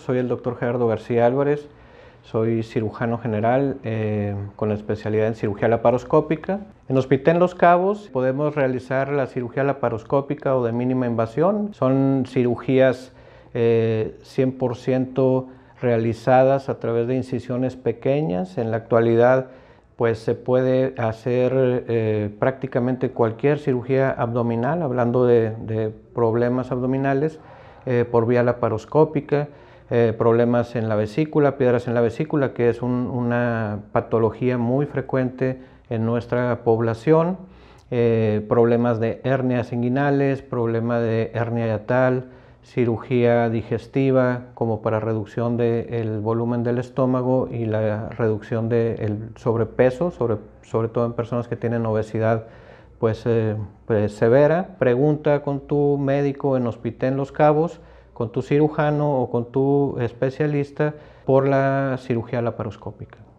Soy el doctor Gerardo García Álvarez, soy cirujano general eh, con especialidad en cirugía laparoscópica. En Hospital Los Cabos podemos realizar la cirugía laparoscópica o de mínima invasión. Son cirugías 100% eh, realizadas a través de incisiones pequeñas. En la actualidad pues se puede hacer eh, prácticamente cualquier cirugía abdominal, hablando de, problemas abdominales, por vía laparoscópica. Eh, problemas en la vesícula, piedras en la vesícula, que es una patología muy frecuente en nuestra población, eh, problemas de hernias inguinales, problema de hernia yatal, cirugía digestiva como para reducción del volumen del estómago y la reducción del sobrepeso, sobre, todo en personas que tienen obesidad pues, eh, pues severa. Pregunta con tu médico en Hospital en Los Cabos con tu cirujano o con tu especialista por la cirugía laparoscópica.